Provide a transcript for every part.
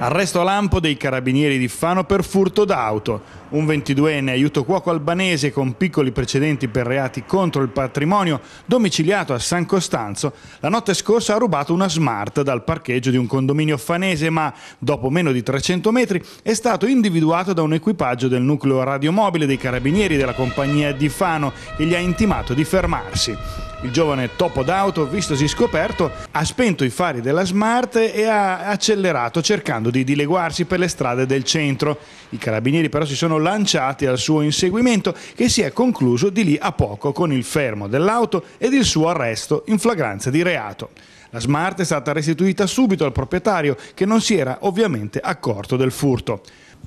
Arresto a lampo dei carabinieri di Fano per furto d'auto. Un 22enne aiuto cuoco albanese con piccoli precedenti per reati contro il patrimonio, domiciliato a San Costanzo, la notte scorsa ha rubato una smart dal parcheggio di un condominio fanese, ma dopo meno di 300 metri è stato individuato da un equipaggio del nucleo radiomobile dei carabinieri della compagnia di Fano che gli ha intimato di fermarsi. Il giovane topo d'auto, vistosi scoperto, ha spento i fari della smart e ha accelerato cercando cercando di dileguarsi per le strade del centro. I carabinieri però si sono lanciati al suo inseguimento che si è concluso di lì a poco con il fermo dell'auto ed il suo arresto in flagranza di reato. La Smart è stata restituita subito al proprietario che non si era ovviamente accorto del furto.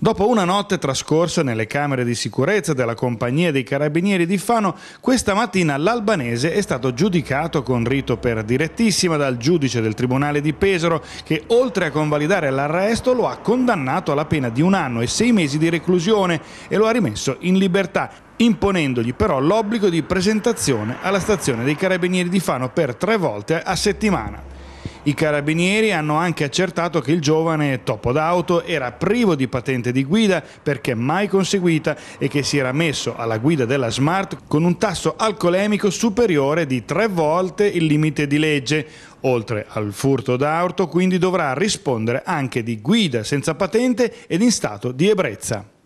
Dopo una notte trascorsa nelle camere di sicurezza della compagnia dei carabinieri di Fano, questa mattina l'albanese è stato giudicato con rito per direttissima dal giudice del Tribunale di Pesaro che oltre a convalidare l'arresto lo ha condannato alla pena di un anno e sei mesi di reclusione e lo ha rimesso in libertà imponendogli però l'obbligo di presentazione alla stazione dei carabinieri di Fano per tre volte a settimana. I carabinieri hanno anche accertato che il giovane topo d'auto era privo di patente di guida perché mai conseguita e che si era messo alla guida della Smart con un tasso alcolemico superiore di tre volte il limite di legge. Oltre al furto d'auto, quindi dovrà rispondere anche di guida senza patente ed in stato di ebrezza.